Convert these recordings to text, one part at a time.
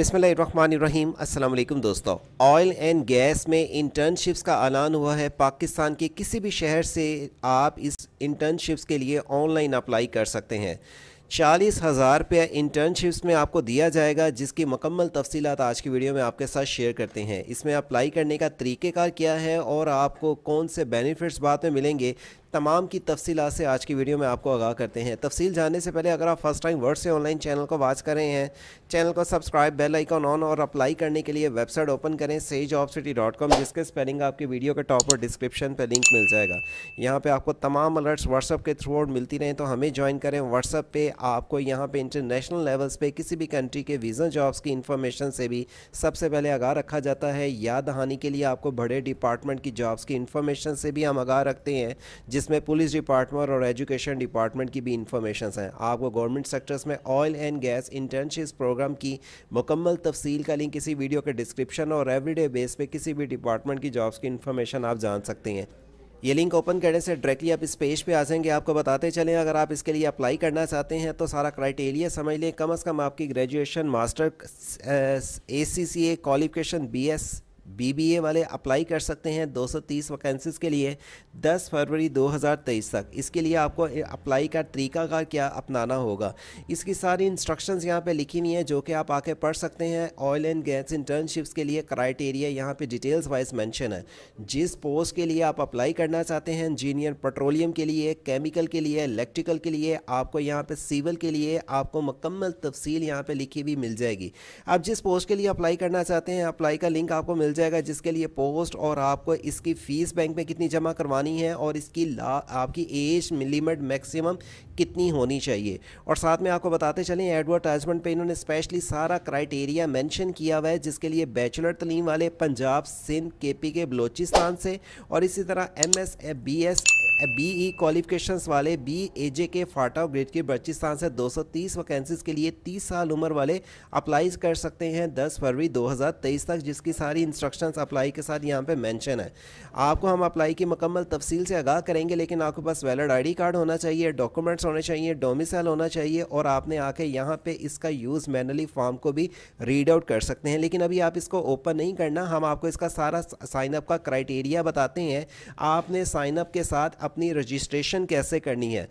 बिसमीम अल्लाम दोस्तों ऑयल एंड गैस में इंटर्नशिप्स का ऐलान हुआ है पाकिस्तान के किसी भी शहर से आप इस इंटर्नशिप्स के लिए ऑनलाइन अप्लाई कर सकते हैं चालीस हज़ार रुपया इंटर्नशिप्स में आपको दिया जाएगा जिसकी मकम्मल तफसीत आज की वीडियो में आपके साथ शेयर करते हैं इसमें अप्लाई करने का तरीक़ेकार क्या है और आपको कौन से बेनिफिट्स बाद में मिलेंगे तमाम की तफसीला से आज की वीडियो में आपको आगाह करते हैं तफसील जानने से पहले अगर आप फर्स्ट टाइम वर्ड से ऑनलाइन चैनल को वाच कर रहे हैं चैनल को सब्सक्राइब बेल आइकॉन ऑन और अप्लाई करने के लिए वेबसाइट ओपन करें सेज ऑफ सिटी डॉट कॉम जिसके स्पेलिंग आपकी वीडियो के टॉप और डिस्क्रिप्शन पर लिंक मिल जाएगा यहाँ पर आपको तमाम अलर्ट्स व्हाट्सअप के थ्रू मिलती रहें तो हमें ज्वाइन करें व्हाट्सअप पर आपको यहाँ पर इंटरनेशनल लेवल्स पर किसी भी कंट्री के वीज़ा जॉब्स की इन्फॉर्मेशन से भी सबसे पहले आगाह रखा जाता है याद दहानी के लिए आपको बड़े डिपार्टमेंट की जॉब्स की इन्फॉर्मेशन से भी हम आगाह रखते हैं जिस जिसमें पुलिस डिपार्टमेंट और एजुकेशन डिपार्टमेंट की भी इंफॉर्मेशन हैं आपको गवर्नमेंट सेक्टर्स में oil and gas internship program की मुकम्मल तफसील का लिंक किसी वीडियो के डिस्क्रिप्शन और एवरीडे बेस पे किसी भी डिपार्टमेंट की जॉब्स की इन्फॉर्मेशन आप जान सकते हैं ये लिंक ओपन करने से डायरेक्टली आप इस पेज पे आ जाएंगे आपको बताते चलें अगर आप इसके लिए अप्लाई करना चाहते हैं तो सारा क्राइटेरिया समझ लें कम अज़ कम आपकी graduation master A C C A qualification B S BBA वाले अप्लाई कर सकते हैं 230 वैकेंसीज के लिए 10 फरवरी 2023 तक इसके लिए आपको अप्लाई का तरीका का क्या अपनाना होगा इसकी सारी इंस्ट्रक्शंस यहाँ पे लिखी हुई हैं जो कि आप आके पढ़ सकते हैं ऑयल एंड गैस इंटर्नशिप्स के लिए क्राइटेरिया यहाँ पे डिटेल्स वाइज मेंशन है जिस पोस्ट के लिए आप अप्लाई करना चाहते हैं इंजीनियर पेट्रोलियम के लिए केमिकल के लिए इलेक्ट्रिकल के लिए आपको यहाँ पर सिविल के लिए आपको मकम्मल तफसील यहाँ पर लिखी हुई मिल जाएगी आप जिस पोस्ट के लिए अप्लाई करना चाहते हैं अप्लाई का लिंक आपको मिल जाएगा जिसके लिए पोस्ट और आपको इसकी फ़ीस बैंक में कितनी जमा करवानी है और इसकी ला आपकी एज लिमिट मैक्सिमम कितनी होनी चाहिए और साथ में आपको बताते चलें एडवर्टाइजमेंट पे इन्होंने स्पेशली सारा क्राइटेरिया मेंशन किया हुआ है जिसके लिए बैचलर तलीम वाले पंजाब सिंध के पी के बलोचिस्तान से और इसी तरह M S B S B E qualification वाले B A J K FATA grade की बलचिस्तान से 230 वैकेंसीज के लिए 30 साल उम्र वाले अप्लाई कर सकते हैं 10 फरवरी 2023 तक जिसकी सारी इंस्ट्रक्शंस अप्लाई के साथ यहाँ पे मेंशन है आपको हम अप्लाई की मकम्मल तफसील से आगाह करेंगे लेकिन आपके पास आई डी कार्ड होना चाहिए डॉक्यूमेंट्स होने चाहिए डोमिसल होना चाहिए और आपने आके यहाँ पर इसका यूज़ मैनली फॉर्म को भी रीड आउट कर सकते हैं लेकिन अभी आप इसको ओपन नहीं करना हम आपको इसका सारा साइनअप का क्राइटेरिया बताते हैं आपने साइनअप के साथ अपनी रजिस्ट्रेशन कैसे करनी है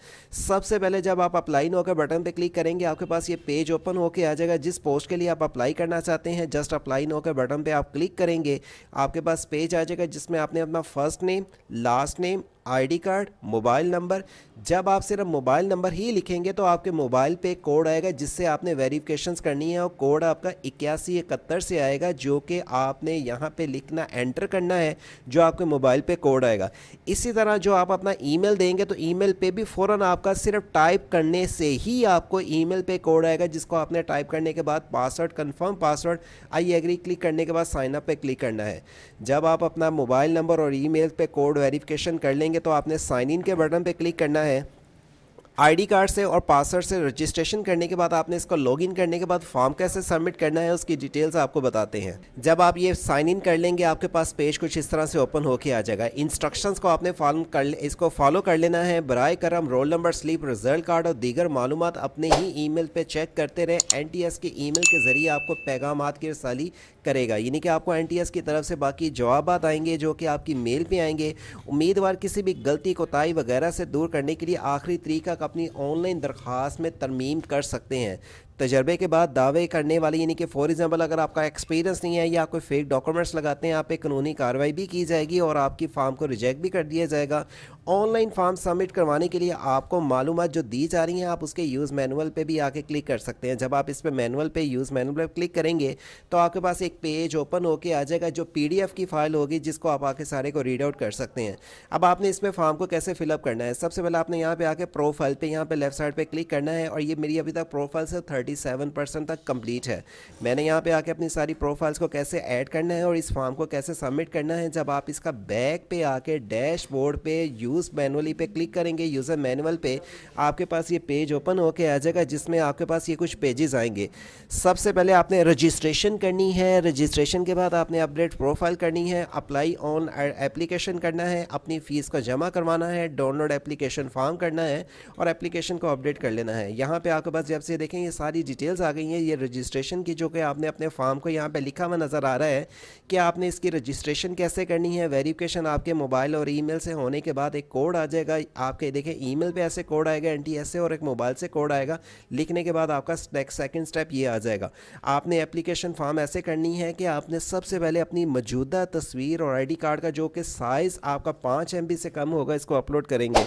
सबसे पहले जब आप अप्लाई नो का बटन पर क्लिक करेंगे आपके पास ये पेज ओपन होकर आ जाएगा जिस पोस्ट के लिए आप अप्लाई करना चाहते हैं जस्ट अप्लाई नो के बटन पर आप क्लिक करेंगे आपके पास पेज आ जाएगा जिसमें आपने अपना first name last name ID card mobile number जब आप सिर्फ मोबाइल नंबर ही लिखेंगे तो आपके मोबाइल पे कोड आएगा जिससे आपने वेरिफिकेशन करनी है और कोड आपका इक्यासी इकहत्तर से आएगा जो कि आपने यहाँ पे लिखना एंटर करना है जो आपके मोबाइल पे कोड आएगा इसी तरह जो आप अपना ईमेल देंगे तो ईमेल पे भी फ़ौर आपका सिर्फ टाइप करने से ही आपको ई पे कोड आएगा जिसको आपने टाइप करने के बाद password confirm password I agree click करने के बाद साइनअप पर क्लिक करना है जब आप अपना मोबाइल नंबर और ई पे कोड वेरीफ़िकेशन कर लेंगे करेंगे तो आपने साइन इन के बटन पर क्लिक करना है आईडी कार्ड से और पासवर्ड से रजिस्ट्रेशन करने के बाद आपने इसको लॉगिन करने के बाद फॉर्म कैसे सबमिट करना है उसकी डिटेल्स आपको बताते हैं जब आप ये साइन इन कर लेंगे आपके पास पेज कुछ इस तरह से ओपन होके आ जाएगा इंस्ट्रक्शंस को आपने फॉलो कर इसको फॉलो कर लेना है बर करम roll number slip result card और दीगर मालूम अपने ही ई मेल चेक करते रहे एन के ई के ज़रिए आपको पैगाम की रसाली करेगा यानी कि आपको एन की तरफ से बाकी जवाब आएंगे जो कि आपकी मेल पर आएंगे उम्मीदवार किसी भी गलती कोताही वगैरह से दूर करने के लिए आखिरी तरीका अपनी ऑनलाइन दरख्वास्त में तरमीम कर सकते हैं तजर्बे के बाद दावे करने वाले यानी कि फॉर एग्ज़ाम्पल अगर आपका एक्सपीरियंस नहीं है या कोई फेक डॉक्यूमेंट्स लगाते हैं आप पे कानूनी कार्रवाई भी की जाएगी और आपकी फ़ार्म को रिजेक्ट भी कर दिया जाएगा ऑनलाइन फार्म सबमिट करवाने के लिए आपको मालूम जो दी जा रही हैं आप उसके यूज़ मैनुअल पर भी आके क्लिक कर सकते हैं जब आप इस पर मैनुअल पर यूज़ मैनुअल पर क्लिक करेंगे तो आपके पास एक पेज ओपन होकर आ जाएगा जो पी की फ़ाइल होगी जिसको आप आके सारे को रीड आउट कर सकते हैं अब आपने इसमें फार्म को कैसे फिलअप करना है सबसे पहले आपने यहाँ पर आके प्रोफाइल पर यहाँ पर लेफ्ट साइड पर क्लिक करना है और ये मेरी अभी तक प्रोफाइल से थर्ड 37 परसेंट तक कंप्लीट है मैंने यहाँ पे आके अपनी सारी प्रोफाइल्स को कैसे ऐड करना है और इस फॉर्म को कैसे सबमिट करना है जब आप इसका बैक पे आके डैशबोर्ड पे यूज़ मैनुअली पे क्लिक करेंगे यूज़र मैनुअल पे आपके पास ये पेज ओपन होके आ जाएगा जिसमें आपके पास ये कुछ पेजेस आएंगे सबसे पहले आपने रजिस्ट्रेशन करनी है रजिस्ट्रेशन के बाद आपने अपडेट प्रोफाइल करनी है अप्लाई ऑन एप्लीकेशन करना है अपनी फ़ीस को जमा करवाना है डाउनलोड एप्लीकेशन फॉर्म करना है और एप्लीकेशन को अपडेट कर लेना है यहाँ पर आपके पास जब से देखें ये सारी सारी डिटेल्स आ गई हैं ये रजिस्ट्रेशन की जो कि आपने अपने फॉर्म को यहाँ पे लिखा हुआ नज़र आ रहा है कि आपने इसकी रजिस्ट्रेशन कैसे करनी है वेरिफिकेशन आपके मोबाइल और ईमेल से होने के बाद एक कोड आ जाएगा आपके देखें ईमेल पे ऐसे कोड आएगा एन से और एक मोबाइल से कोड आएगा लिखने के बाद आपका नेक्स्ट सेकेंड स्टेप ये आ जाएगा आपने एप्लीकेशन फॉर्म ऐसे करनी है कि आपने सबसे पहले अपनी मौजूदा तस्वीर और आई कार्ड का जो कि साइज़ आपका पाँच एम से कम होगा इसको अपलोड करेंगे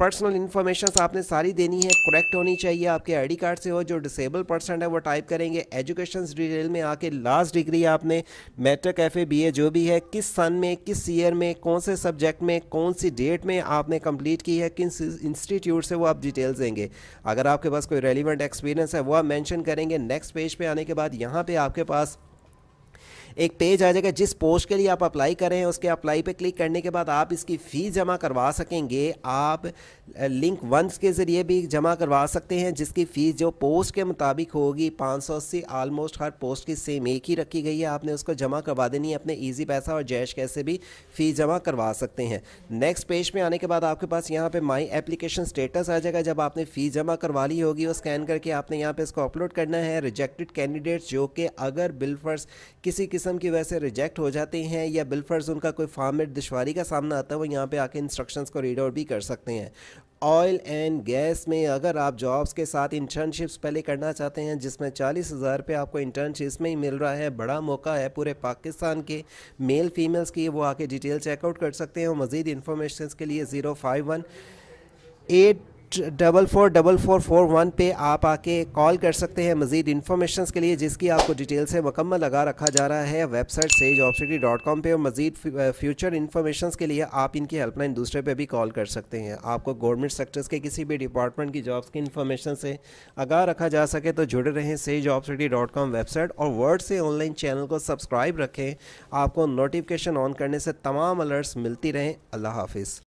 पर्सनल इन्फॉर्मेशन आपने सारी देनी है करेक्ट होनी चाहिए आपके आईडी कार्ड से हो जो डिसेबल पर्सन है वो टाइप करेंगे एजुकेशन डिटेल में आके लास्ट डिग्री आपने matric F A B A जो भी है किस सन में किस ईयर में कौन से सब्जेक्ट में कौन सी डेट में आपने कंप्लीट की है किस इंस्टीट्यूट से वो आप डिटेल्स देंगे अगर आपके पास कोई रेलिवेंट एक्सपीरियंस है वो आप मैंशन करेंगे नेक्स्ट पेज पर आने के बाद यहाँ पर आपके पास एक पेज आ जाएगा जिस पोस्ट के लिए आप अप्लाई करें उसके अप्लाई पे क्लिक करने के बाद आप इसकी फ़ी जमा करवा सकेंगे आप लिंक वंस के ज़रिए भी जमा करवा सकते हैं जिसकी फ़ीस जो पोस्ट के मुताबिक होगी पाँच सौ अस्सी आलमोस्ट हर पोस्ट की सेम एक ही रखी गई है आपने उसको जमा करवा देनी है अपने ईजी पैसा और जैश कैसे भी फ़ी जमा करवा सकते हैं नेक्स्ट पेज पर आने के बाद आपके पास यहाँ पर माई एप्लीकेशन स्टेटस आ जाएगा जब आपने फ़ी जमा करवा ली होगी वो स्कैन करके आपने यहाँ पर इसको अपलोड करना है रिजेक्टेड कैंडिडेट्स जो कि अगर बिल्फर्स किसी किस्म किस्म की वजह से रिजेक्ट हो जाते हैं या बिलफर्ज उनका कोई फार्मेट दुशारी का सामना आता है वो यहाँ पे आके इंस्ट्रक्शंस को रीड आउट भी कर सकते हैं ऑयल एंड गैस में अगर आप जॉब्स के साथ इंटर्नशिप्स पहले करना चाहते हैं जिसमें चालीस हज़ार रुपये आपको इंटर्नशिप्स में ही मिल रहा है बड़ा मौका है पूरे पाकिस्तान के मेल फीमेल्स की वो आके डिटेल चेकआउट कर सकते हैं और मज़ीद इन्फॉर्मेशन के लिए zero five one eight double four double four four one पे आप आके कॉल कर सकते हैं मज़ीद इन्फॉर्मेशन के लिए जिसकी आपको डिटेल से मुकम्मल लगा रखा जा रहा है वेबसाइट से जॉब सिटी डॉट कॉम पर और मज़ीद फ्यूचर इन्फॉर्मेशन के लिए आप इनकी हेल्पलाइन दूसरे पर भी कॉल कर सकते हैं आपको गवर्नमेंट सेक्टर्स के किसी भी डिपार्टमेंट की जॉब्स की इन्फॉर्मेशन से आगा रखा जा सके तो जुड़े रहें से job city dot com website और वर्ड से ऑनलाइन चैनल को सब्सक्राइब रखें आपको नोटिफिकेशन ऑन करने से तमाम अलर्ट्स मिलती रहें अल्लाह हाफिज़